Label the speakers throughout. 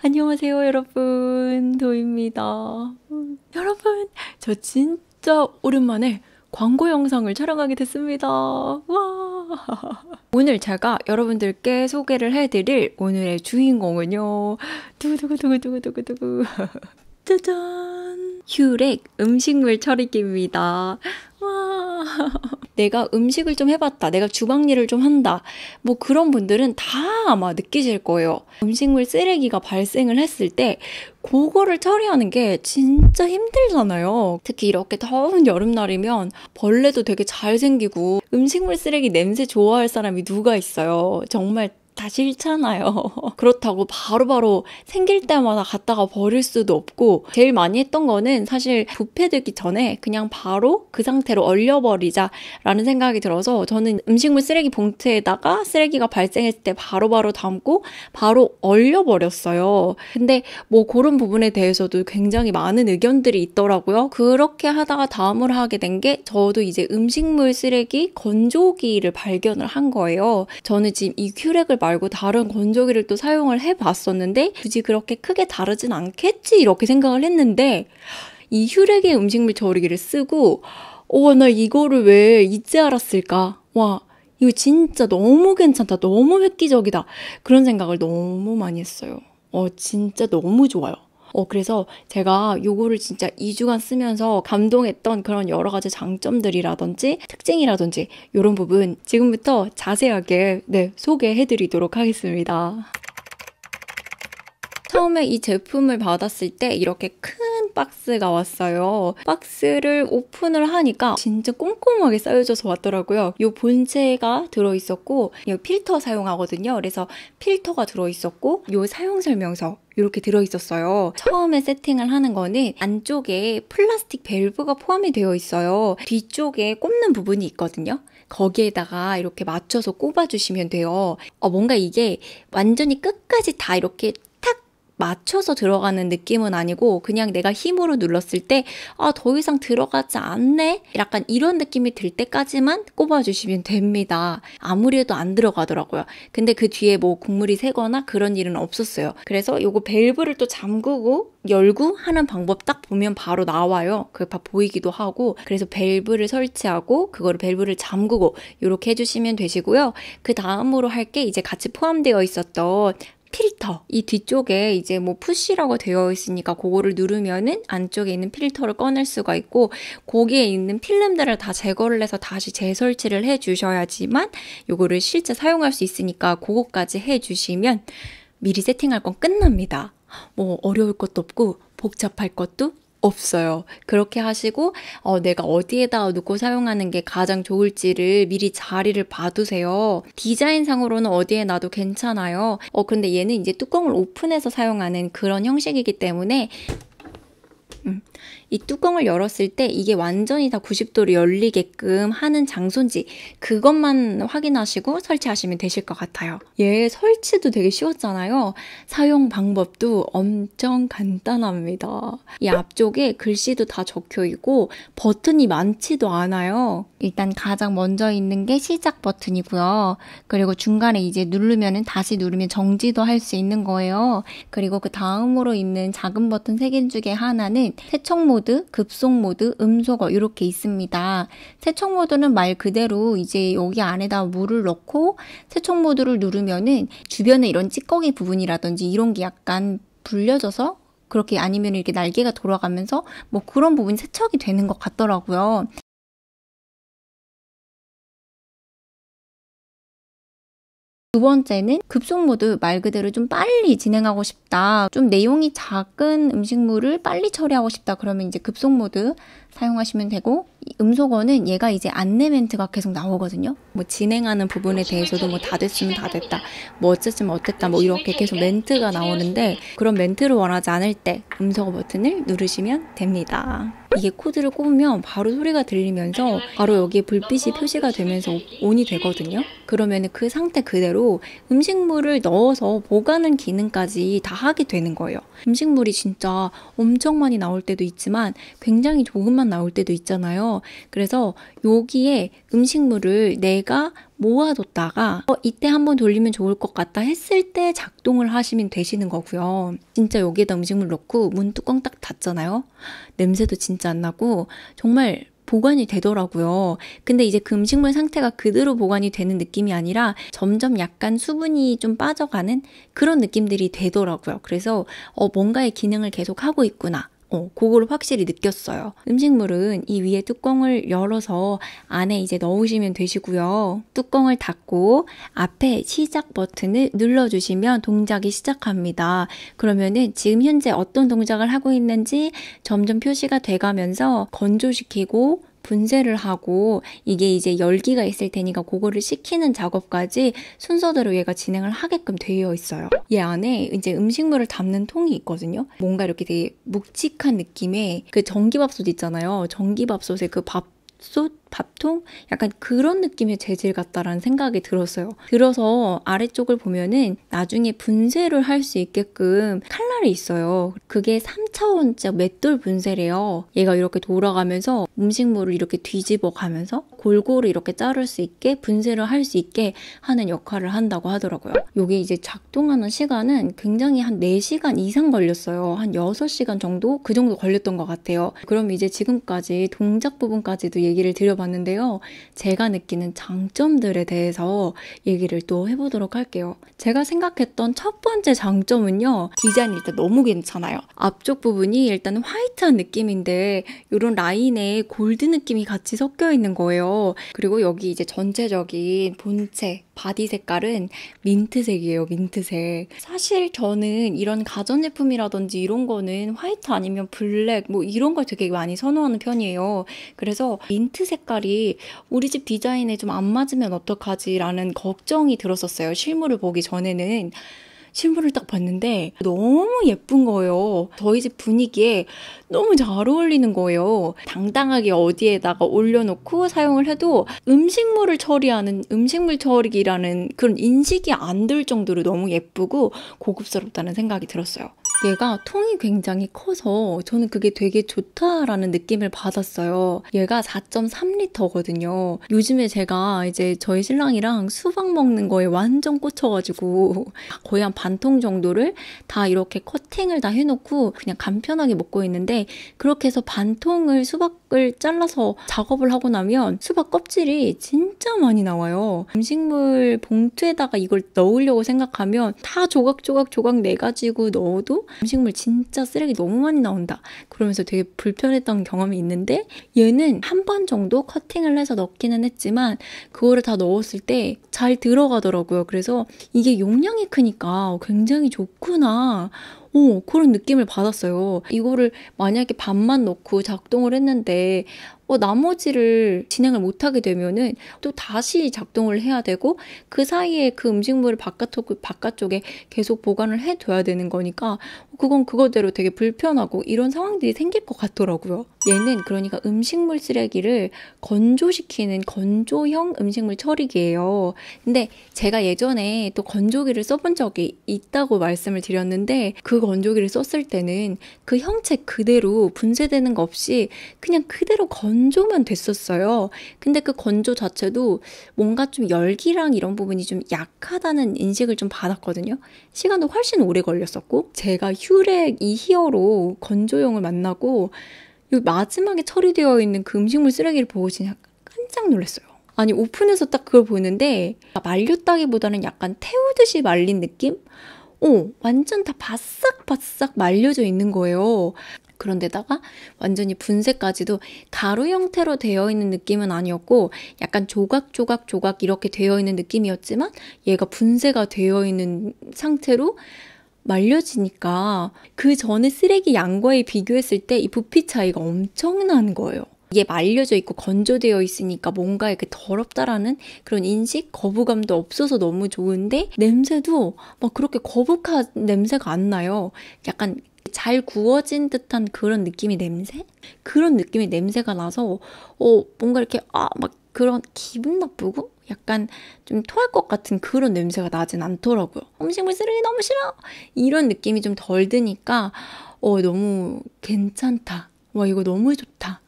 Speaker 1: 안녕하세요, 여러분. 도입니다. 여러분, 저 진짜 오랜만에 광고 영상을 촬영하게 됐습니다. 와! 오늘 제가 여러분들께 소개를 해드릴 오늘의 주인공은요. 두구두구두구두구두구두구. 짜잔! 휴렉 음식물 처리기입니다. 와. 내가 음식을 좀 해봤다. 내가 주방 일을 좀 한다. 뭐 그런 분들은 다 아마 느끼실 거예요. 음식물 쓰레기가 발생을 했을 때 그거를 처리하는 게 진짜 힘들잖아요. 특히 이렇게 더운 여름날이면 벌레도 되게 잘생기고 음식물 쓰레기 냄새 좋아할 사람이 누가 있어요. 정말 다싫잖아요 그렇다고 바로바로 바로 생길 때마다 갖다가 버릴 수도 없고 제일 많이 했던 거는 사실 부패되기 전에 그냥 바로 그 상태로 얼려버리자라는 생각이 들어서 저는 음식물 쓰레기 봉투에다가 쓰레기가 발생했을 때 바로바로 바로 담고 바로 얼려버렸어요. 근데 뭐 그런 부분에 대해서도 굉장히 많은 의견들이 있더라고요. 그렇게 하다가 다음을 하게 된 게 저도 이제 음식물 쓰레기 건조기를 발견을 한 거예요. 저는 지금 이 큐렉을 말고 다른 건조기를 또 사용을 해봤었는데 굳이 그렇게 크게 다르진 않겠지 이렇게 생각을 했는데 이 휴렉의 음식물 절이기를 쓰고 어, 나 이거를 왜 이제 알았을까? 와, 이거 진짜 너무 괜찮다. 너무 획기적이다. 그런 생각을 너무 많이 했어요. 어, 진짜 너무 좋아요. 어, 그래서 제가 요거를 진짜 2주간 쓰면서 감동했던 그런 여러 가지 장점들이라든지 특징이라든지 이런 부분 지금부터 자세하게 네, 소개해 드리도록 하겠습니다. 처음에 이 제품을 받았을 때 이렇게 큰 박스가 왔어요. 박스를 오픈을 하니까 진짜 꼼꼼하게 쌓여져서 왔더라고요. 이 본체가 들어있었고 요 필터 사용하거든요. 그래서 필터가 들어있었고 이 사용 설명서 이렇게 들어있었어요. 처음에 세팅을 하는 거는 안쪽에 플라스틱 밸브가 포함이 되어 있어요. 뒤쪽에 꼽는 부분이 있거든요. 거기에다가 이렇게 맞춰서 꼽아주시면 돼요. 어, 뭔가 이게 완전히 끝까지 다 이렇게 맞춰서 들어가는 느낌은 아니고 그냥 내가 힘으로 눌렀을 때 아, 더 이상 들어가지 않네? 약간 이런 느낌이 들 때까지만 꼽아주시면 됩니다. 아무리 해도 안 들어가더라고요. 근데 그 뒤에 뭐 국물이 새거나 그런 일은 없었어요. 그래서 요거 밸브를 또 잠그고 열고 하는 방법 딱 보면 바로 나와요. 그게 다 보이기도 하고 그래서 밸브를 설치하고 그거를 밸브를 잠그고 이렇게 해주시면 되시고요. 그 다음으로 할 게 이제 같이 포함되어 있었던 필터 이 뒤쪽에 이제 뭐 푸시라고 되어 있으니까 그거를 누르면은 안쪽에 있는 필터를 꺼낼 수가 있고 거기에 있는 필름들을 다 제거를 해서 다시 재설치를 해 주셔야지만 요거를 실제 사용할 수 있으니까 그거까지 해 주시면 미리 세팅할 건 끝납니다. 뭐 어려울 것도 없고 복잡할 것도 없어요. 그렇게 하시고 어, 내가 어디에다 놓고 사용하는 게 가장 좋을지를 미리 자리를 봐두세요. 디자인상으로는 어디에 놔도 괜찮아요. 어 근데 얘는 이제 뚜껑을 오픈해서 사용하는 그런 형식이기 때문에 이 뚜껑을 열었을 때 이게 완전히 다 90도로 열리게끔 하는 장소인지 그것만 확인하시고 설치하시면 되실 것 같아요. 얘 예, 설치도 되게 쉬웠잖아요. 사용 방법도 엄청 간단합니다. 이 앞쪽에 글씨도 다 적혀 있고 버튼이 많지도 않아요. 일단 가장 먼저 있는 게 시작 버튼이고요. 그리고 중간에 이제 누르면 다시 누르면 정지도 할 수 있는 거예요. 그리고 그 다음으로 있는 작은 버튼 3개 중에 하나는 세척 모 모드, 급속 모드, 음소거 이렇게 있습니다. 세척 모드는 말 그대로 이제 여기 안에다 물을 넣고 세척 모드를 누르면은 주변에 이런 찌꺼기 부분이라든지 이런 게 약간 불려져서 그렇게 아니면 이렇게 날개가 돌아가면서 뭐 그런 부분이 세척이 되는 것 같더라고요. 두 번째는 급속 모드 말 그대로 좀 빨리 진행하고 싶다. 좀 내용이 작은 음식물을 빨리 처리하고 싶다. 그러면 이제 급속 모드 사용하시면 되고 음소거는 얘가 이제 안내 멘트가 계속 나오거든요. 뭐 진행하는 부분에 대해서도 뭐 다 됐으면 다 됐다. 뭐 어쨌으면 어땠다. 뭐 이렇게 계속 멘트가 나오는데 그런 멘트를 원하지 않을 때 음소거 버튼을 누르시면 됩니다. 이게 코드를 꼽으면 바로 소리가 들리면서 바로 여기에 불빛이 표시가 되면서 온이 되거든요. 그러면 그 상태 그대로 음식물을 넣어서 보관하는 기능까지 다 하게 되는 거예요. 음식물이 진짜 엄청 많이 나올 때도 있지만 굉장히 조금만 나올 때도 있잖아요. 그래서 여기에 음식물을 내가 모아뒀다가 어, 이때 한번 돌리면 좋을 것 같다 했을 때 작동을 하시면 되시는 거고요. 진짜 여기에다 음식물 넣고 문 뚜껑 딱 닫잖아요. 냄새도 진짜 안 나고 정말 보관이 되더라고요. 근데 이제 그 음식물 상태가 그대로 보관이 되는 느낌이 아니라 점점 약간 수분이 좀 빠져가는 그런 느낌들이 되더라고요. 그래서 어, 뭔가의 기능을 계속 하고 있구나. 어, 그걸 확실히 느꼈어요. 음식물은 이 위에 뚜껑을 열어서 안에 이제 넣으시면 되시고요. 뚜껑을 닫고 앞에 시작 버튼을 눌러주시면 동작이 시작합니다. 그러면은 지금 현재 어떤 동작을 하고 있는지 점점 표시가 돼가면서 건조시키고 분쇄를 하고 이게 이제 열기가 있을 테니까 그거를 식히는 작업까지 순서대로 얘가 진행을 하게끔 되어 있어요. 얘 안에 이제 음식물을 담는 통이 있거든요. 뭔가 이렇게 되게 묵직한 느낌의 그 전기밥솥 있잖아요. 전기밥솥에 그 밥솥 밥통? 약간 그런 느낌의 재질 같다라는 생각이 들었어요. 들어서 아래쪽을 보면은 나중에 분쇄를 할 수 있게끔 칼날이 있어요. 그게 3차원짜 맷돌 분쇄래요. 얘가 이렇게 돌아가면서 음식물을 이렇게 뒤집어 가면서 골고루 이렇게 자를 수 있게 분쇄를 할 수 있게 하는 역할을 한다고 하더라고요. 이게 이제 작동하는 시간은 굉장히 한 4시간 이상 걸렸어요. 한 6시간 정도? 그 정도 걸렸던 것 같아요. 그럼 이제 지금까지 동작 부분까지도 얘기를 드려 봤는데요 제가 느끼는 장점들에 대해서 얘기를 또 해보도록 할게요. 제가 생각했던 첫 번째 장점은요. 디자인이 일단 너무 괜찮아요. 앞쪽 부분이 일단 화이트한 느낌인데 이런 라인에 골드 느낌이 같이 섞여 있는 거예요. 그리고 여기 이제 전체적인 본체 바디 색깔은 민트색이에요, 민트색. 사실 저는 이런 가전제품이라든지 이런 거는 화이트 아니면 블랙 뭐 이런 걸 되게 많이 선호하는 편이에요. 그래서 민트 색깔이 우리 집 디자인에 좀 안 맞으면 어떡하지라는 걱정이 들었었어요. 실물을 보기 전에는. 신부를 딱 봤는데 너무 예쁜 거예요. 저희 집 분위기에 너무 잘 어울리는 거예요. 당당하게 어디에다가 올려놓고 사용을 해도 음식물을 처리하는 음식물 처리기라는 그런 인식이 안 들 정도로 너무 예쁘고 고급스럽다는 생각이 들었어요. 얘가 통이 굉장히 커서 저는 그게 되게 좋다라는 느낌을 받았어요. 얘가 4.3리터거든요. 요즘에 제가 이제 저희 신랑이랑 수박 먹는 거에 완전 꽂혀가지고 거의 한 반 통 정도를 다 이렇게 커팅을 다 해놓고 그냥 간편하게 먹고 있는데 그렇게 해서 반통을 수박을 잘라서 작업을 하고 나면 수박 껍질이 진짜 많이 나와요. 음식물 봉투에다가 이걸 넣으려고 생각하면 다 조각조각 조각 내가지고 네 넣어도 음식물 진짜 쓰레기 너무 많이 나온다. 그러면서 되게 불편했던 경험이 있는데 얘는 한 번 정도 커팅을 해서 넣기는 했지만 그거를 다 넣었을 때 잘 들어가더라고요. 그래서 이게 용량이 크니까 굉장히 좋구나. 오, 그런 느낌을 받았어요. 이거를 만약에 반만 넣고 작동을 했는데 어, 나머지를 진행을 못하게 되면은 또 다시 작동을 해야 되고 그 사이에 그 음식물을 바깥쪽, 바깥쪽에 계속 보관을 해둬야 되는 거니까 그건 그거대로 되게 불편하고 이런 상황들이 생길 것 같더라고요. 얘는 그러니까 음식물 쓰레기를 건조시키는 건조형 음식물 처리기예요. 근데 제가 예전에 또 건조기를 써본 적이 있다고 말씀을 드렸는데 그 건조기를 썼을 때는 그 형체 그대로 분쇄되는 거 없이 그냥 그대로 건 건조만 됐었어요. 근데 그 건조 자체도 뭔가 좀 열기랑 이런 부분이 좀 약하다는 인식을 좀 받았거든요. 시간도 훨씬 오래 걸렸었고, 제가 휴렉 이 히어로 건조용을 만나고, 요 마지막에 처리되어 있는 그 음식물 쓰레기를 보고 진짜 깜짝 놀랐어요. 아니, 오픈해서 딱 그걸 보는데, 말렸다기보다는 약간 태우듯이 말린 느낌? 어, 완전 다 바싹바싹 말려져 있는 거예요. 그런데다가 완전히 분쇄까지도 가루 형태로 되어 있는 느낌은 아니었고 약간 조각 조각 조각 이렇게 되어 있는 느낌이었지만 얘가 분쇄가 되어 있는 상태로 말려지니까 그 전에 쓰레기 양과에 비교했을 때 이 부피 차이가 엄청난 거예요. 이게 말려져 있고 건조되어 있으니까 뭔가 이렇게 더럽다라는 그런 인식, 거부감도 없어서 너무 좋은데 냄새도 막 그렇게 거북한 냄새가 안 나요. 약간 잘 구워진 듯한 그런 느낌이 냄새? 그런 느낌의 냄새가 나서 어, 뭔가 이렇게 아, 막 그런 기분 나쁘고 약간 좀 토할 것 같은 그런 냄새가 나진 않더라고요. 음식물 어, 뭐 쓰레기 너무 싫어! 이런 느낌이 좀 덜 드니까 어, 너무 괜찮다. 와, 이거 너무 좋다.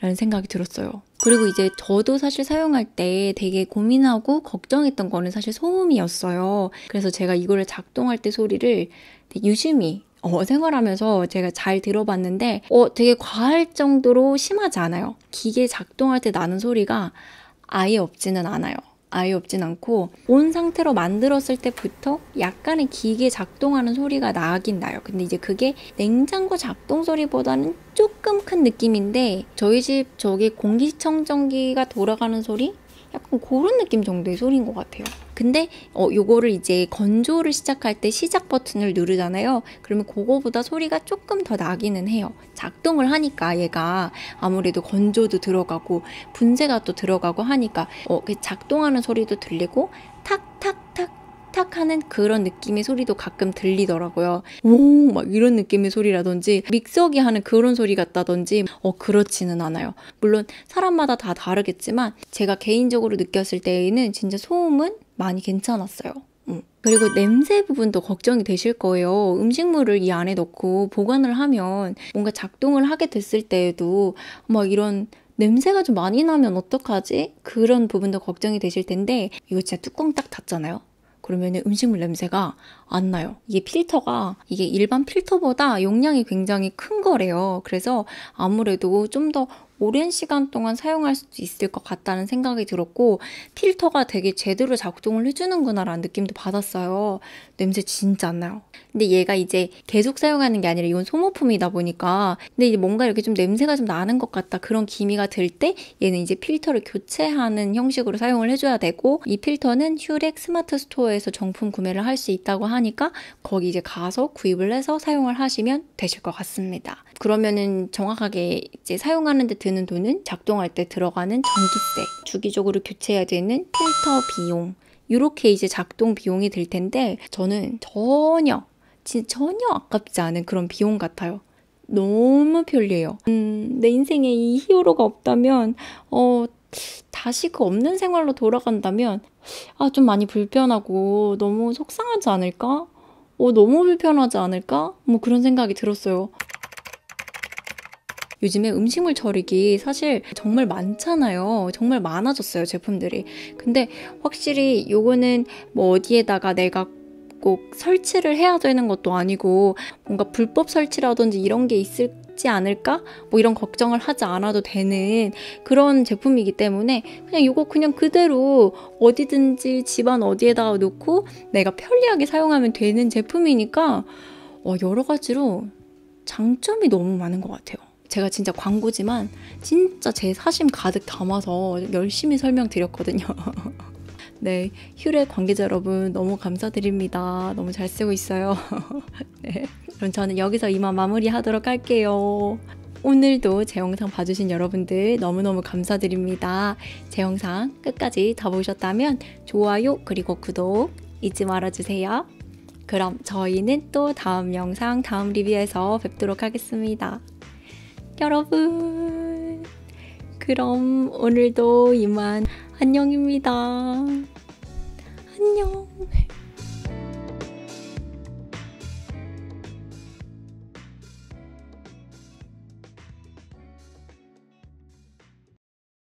Speaker 1: 라는 생각이 들었어요. 그리고 이제 저도 사실 사용할 때 되게 고민하고 걱정했던 거는 사실 소음이었어요. 그래서 제가 이거를 작동할 때 소리를 유심히 어, 생활하면서 제가 잘 들어봤는데 어, 되게 과할 정도로 심하지 않아요. 기계 작동할 때 나는 소리가 아예 없지는 않아요. 아예 없진 않고 온 상태로 만들었을 때부터 약간의 기계 작동하는 소리가 나긴 나요. 근데 이제 그게 냉장고 작동 소리보다는 조금 큰 느낌인데 저희 집 저기 공기청정기가 돌아가는 소리? 약간 그런 느낌 정도의 소리인 것 같아요. 근데 어, 요거를 이제 건조를 시작할 때 시작 버튼을 누르잖아요. 그러면 그거보다 소리가 조금 더 나기는 해요. 작동을 하니까 얘가 아무래도 건조도 들어가고 분쇄가 또 들어가고 하니까 어, 그 작동하는 소리도 들리고 탁탁탁 탁 하는 그런 느낌의 소리도 가끔 들리더라고요. 오, 막 이런 느낌의 소리라든지 믹서기 하는 그런 소리 같다든지 어, 그렇지는 않아요. 물론 사람마다 다 다르겠지만 제가 개인적으로 느꼈을 때에는 진짜 소음은 많이 괜찮았어요. 음. 그리고 냄새 부분도 걱정이 되실 거예요. 음식물을 이 안에 넣고 보관을 하면 뭔가 작동을 하게 됐을 때에도 막 이런 냄새가 좀 많이 나면 어떡하지? 그런 부분도 걱정이 되실 텐데 이거 진짜 뚜껑 딱 닫잖아요. 그러면 음식물 냄새가 안 나요. 이게 필터가 이게 일반 필터보다 용량이 굉장히 큰 거래요. 그래서 아무래도 좀더 오랜 시간 동안 사용할 수 있을 것 같다는 생각이 들었고 필터가 되게 제대로 작동을 해주는구나라는 느낌도 받았어요. 냄새 진짜 안 나요. 근데 얘가 이제 계속 사용하는 게 아니라 이건 소모품이다 보니까 근데 이제 뭔가 이렇게 좀 냄새가 좀 나는 것 같다 그런 기미가 들 때 얘는 이제 필터를 교체하는 형식으로 사용을 해줘야 되고 이 필터는 휴렉 스마트 스토어에서 정품 구매를 할 수 있다고 하니까 거기 이제 가서 구입을 해서 사용을 하시면 되실 것 같습니다. 그러면은 정확하게 이제 사용하는 데 드는 돈은 작동할 때 들어가는 전기세, 주기적으로 교체해야 되는 필터 비용, 이렇게 이제 작동 비용이 될 텐데 저는 전혀 전혀 아깝지 않은 그런 비용 같아요. 너무 편리해요. 음, 내 인생에 이 히어로가 없다면 어 다시 그 없는 생활로 돌아간다면 아좀 많이 불편하고 너무 속상하지 않을까? 어 너무 불편하지 않을까? 뭐 그런 생각이 들었어요. 요즘에 음식물 처리기 사실 정말 많잖아요. 정말 많아졌어요, 제품들이. 근데 확실히 요거는 뭐 어디에다가 내가 꼭 설치를 해야 되는 것도 아니고 뭔가 불법 설치라든지 이런 게 있을 지 않을까? 뭐 이런 걱정을 하지 않아도 되는 그런 제품이기 때문에 그냥 이거 그냥 그대로 어디든지 집안 어디에다가 놓고 내가 편리하게 사용하면 되는 제품이니까 어, 여러 가지로 장점이 너무 많은 것 같아요. 제가 진짜 광고지만 진짜 제 사심 가득 담아서 열심히 설명드렸거든요. 네, 휴레 관계자 여러분 너무 감사드립니다. 너무 잘 쓰고 있어요. 네, 그럼 저는 여기서 이만 마무리하도록 할게요. 오늘도 제 영상 봐주신 여러분들 너무너무 감사드립니다. 제 영상 끝까지 다 보셨다면 좋아요 그리고 구독 잊지 말아주세요. 그럼 저희는 또 다음 영상 다음 리뷰에서 뵙도록 하겠습니다. 여러분, 그럼 오늘도 이만 안녕입니다. 안녕.